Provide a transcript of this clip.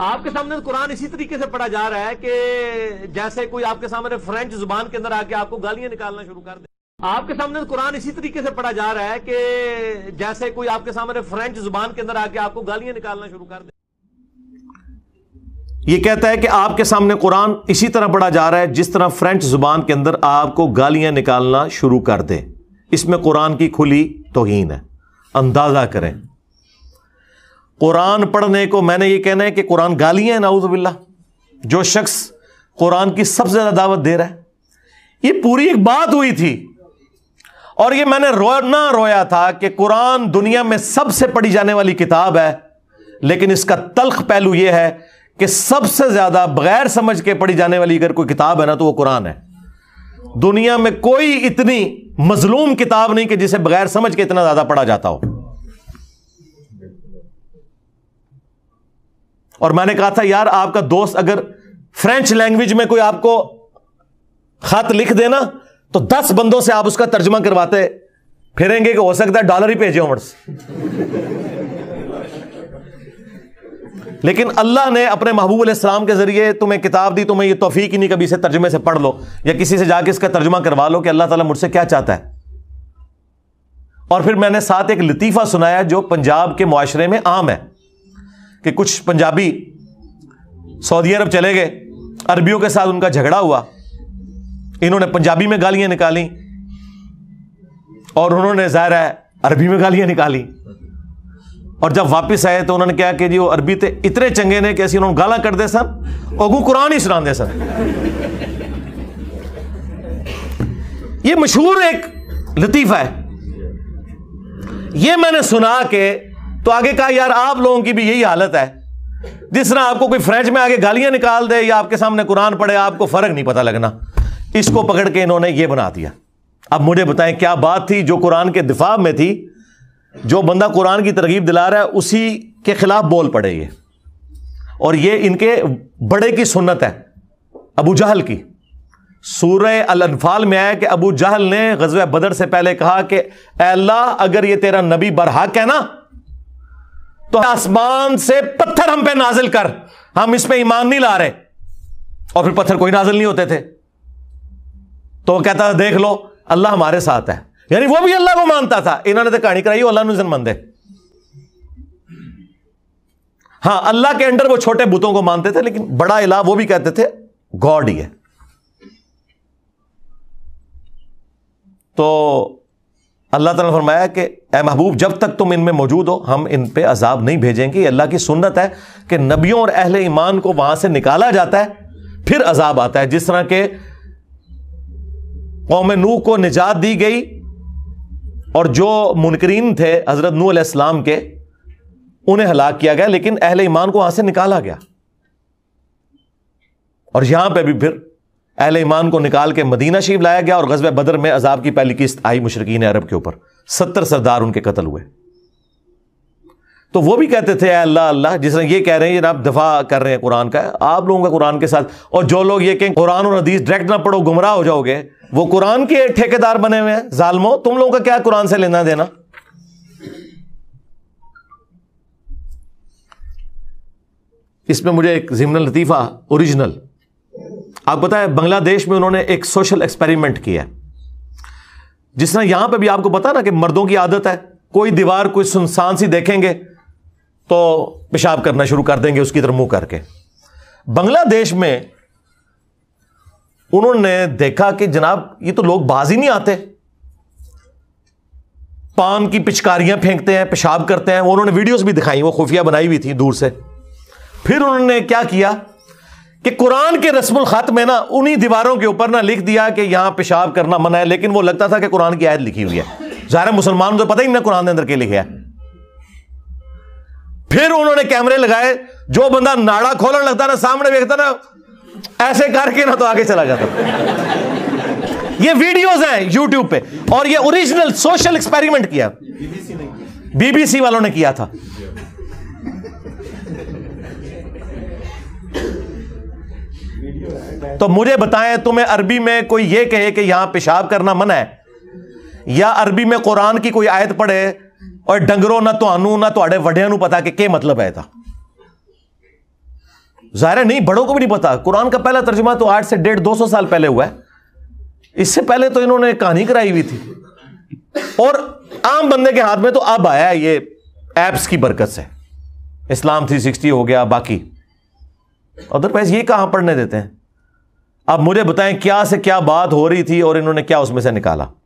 आपके सामने तो कुरान इसी तरीके से पढ़ा जा रहा है कि जैसे कोई आपके सामने फ्रेंच जुबान के अंदर आके आपको गालियां निकालना शुरू कर दे आपके सामने तो कुरान इसी तरीके से पढ़ा जा रहा है कि जैसे कोई आपके सामने फ्रेंच जुबान के अंदर आके आपको गालियां निकालना शुरू कर दे ये कहता है कि आपके सामने कुरान इसी तरह पढ़ा जा रहा है जिस तरह फ्रेंच जुबान के अंदर आपको गालियां निकालना शुरू कर दे इसमें कुरान की खुली तोहीन है अंदाजा करें कुरान पढ़ने को मैंने ये कहना है कि कुरान गालियां नाउजबिल्ला जो शख्स कुरान की सबसे ज़्यादा दावत दे रहा है ये पूरी एक बात हुई थी और ये मैंने रोना रोया था कि कुरान दुनिया में सबसे पढ़ी जाने वाली किताब है लेकिन इसका तलख पहलू यह है कि सबसे ज़्यादा बगैर समझ के पढ़ी जाने वाली अगर कोई किताब है ना तो वह कुरान है दुनिया में कोई इतनी मजलूम किताब नहीं कि जिसे बगैर समझ के इतना ज़्यादा पढ़ा जाता हो और मैंने कहा था यार आपका दोस्त अगर फ्रेंच लैंग्वेज में कोई आपको खत लिख देना तो दस बंदों से आप उसका तर्जमा करवाते फिरेंगे कि हो सकता है डॉलर ही भेजे उमर्स लेकिन अल्लाह ने अपने महबूब इस्लाम के जरिए तुम्हें किताब दी तुम्हें ये तोफीक ही नहीं कभी इसे तर्जमे से पढ़ लो या किसी से जाके इसका तर्जमा करवा लो कि अल्लाह ताला मुझसे क्या चाहता है और फिर मैंने साथ एक लतीफ़ा सुनाया जो पंजाब के माशरे में आम है कि कुछ पंजाबी सऊदी अरब चले गए अरबियों के साथ उनका झगड़ा हुआ इन्होंने पंजाबी में गालियां निकाली और उन्होंने ज़ाहिर है अरबी में गालियां निकाली और जब वापस आए तो उन्होंने क्या कि जी वो अरबी तो इतने चंगे ने कि ऐसी उन्होंने गाला कर दे और अगू कुरान ही सुना दे सन ये मशहूर एक लतीफ़ा है ये मैंने सुना के तो आगे कहा यार आप लोगों की भी यही हालत है जिस तरह आपको कोई फ्रेंच में आगे गालियां निकाल दे या आपके सामने कुरान पढ़े आपको फर्क नहीं पता लगना इसको पकड़ के इन्होंने ये बना दिया अब मुझे बताएं क्या बात थी जो कुरान के दिफा में थी जो बंदा कुरान की तरगीब दिला रहा है उसी के खिलाफ बोल पड़े ये और ये इनके बड़े की सुन्नत है अबू जहल की सूर्य अलफाल में आया कि अबू जहल ने गजब बदर से पहले कहा कि अल्लाह अगर ये तेरा नबी बरहक है ना तो आसमान से पत्थर हम पे नाजिल कर हम इस पे ईमान नहीं ला रहे और फिर पत्थर कोई नाजिल नहीं होते थे तो वो कहता था देख लो अल्लाह हमारे साथ है यानी वो भी अल्लाह को मानता था इन्होंने तो कहानी कराई अल्लाह नुजन मंदे हाँ अल्लाह के अंडर वो छोटे बुतों को मानते थे लेकिन बड़ा इला वो भी कहते थे गॉड ही है तो अल्लाह तला ने फरमाया कि ए महबूब जब तक तुम इनमें मौजूद हो हम इन पर अजाब नहीं भेजेंगे अल्लाह की सुन्नत है कि नबियों और अहल ईमान को वहां से निकाला जाता है फिर अजाब आता है जिस तरह के कौम नू को निजात दी गई और जो मुनकरीन थे हज़रत नू अम के उन्हें हलाक किया गया लेकिन अहल ईमान को वहां से निकाला गया और यहां पर भी फिर अहल ईमान को निकाल के मदीना शरीफ लाया गया और गजब बदर में अजाब की पहली किस्त आई मुशरकिन अरब के ऊपर सत्तर सरदार उनके कतल हुए तो वो भी कहते थे अल्लाह अल्लाह जिस ये कह रहे हैं आप दफा कर रहे हैं कुरान का आप लोगों का कुरान के साथ और जो लोग ये कहें कुरान और हदीस डायरेक्ट ना पढ़ो गुमराह हो जाओगे वो कुरान के ठेकेदार बने हुए हैं जालमो तुम लोगों का क्या कुरान से लेना देना इसमें मुझे एक जिमन लतीफ़ा ओरिजिनल आप बताए बांग्लादेश में उन्होंने एक सोशल एक्सपेरिमेंट किया है जिस तरह यहां पर भी आपको पता ना कि मर्दों की आदत है कोई दीवार कोई सुनसान सी देखेंगे तो पेशाब करना शुरू कर देंगे उसकी तरफ मुंह करके बांग्लादेश में उन्होंने देखा कि जनाब ये तो लोग बाज ही नहीं आते पान की पिचकारियां फेंकते हैं पेशाब करते हैं उन्होंने वीडियोस भी दिखाई वो खुफिया बनाई हुई थी दूर से फिर उन्होंने क्या किया कि कुरान के रस्म ख़त में ना उन्हीं दीवारों के ऊपर ना लिख दिया कि यहां पेशाब करना मना है लेकिन वो लगता था कि कुरान की आयत लिखी हुई है ज़ाहिर मुसलमान को तो पता ही ना कुरान के अंदर क्या लिखा है फिर उन्होंने कैमरे लगाए जो बंदा नाड़ा खोलने लगता ना सामने देखता ना ऐसे करके ना तो आगे चला जाता ये वीडियोस हैं यूट्यूब पे और ये ओरिजिनल सोशल एक्सपेरिमेंट किया बीबीसी वालों ने किया था तो मुझे बताएं तुम्हें अरबी में कोई ये कहे कि यहां पेशाब करना मना है या अरबी में कुरान की कोई आयत पढ़े और डंगरों ना तो ना तो वढ़िया पता कि के मतलब है था जाहिर है नहीं बड़ों को भी नहीं पता कुरान का पहला तर्जुमा तो आठ से डेढ़ दो सौ साल पहले हुआ है इससे पहले तो इन्होंने कहानी कराई हुई थी और आम बंदे के हाथ में तो अब आया ये एप्स की बरकत से इस्लाम सिक्सटी हो गया बाकी अदरवाइज ये कहां पढ़ने देते हैं अब मुझे बताएं क्या से क्या बात हो रही थी और इन्होंने क्या उसमें से निकाला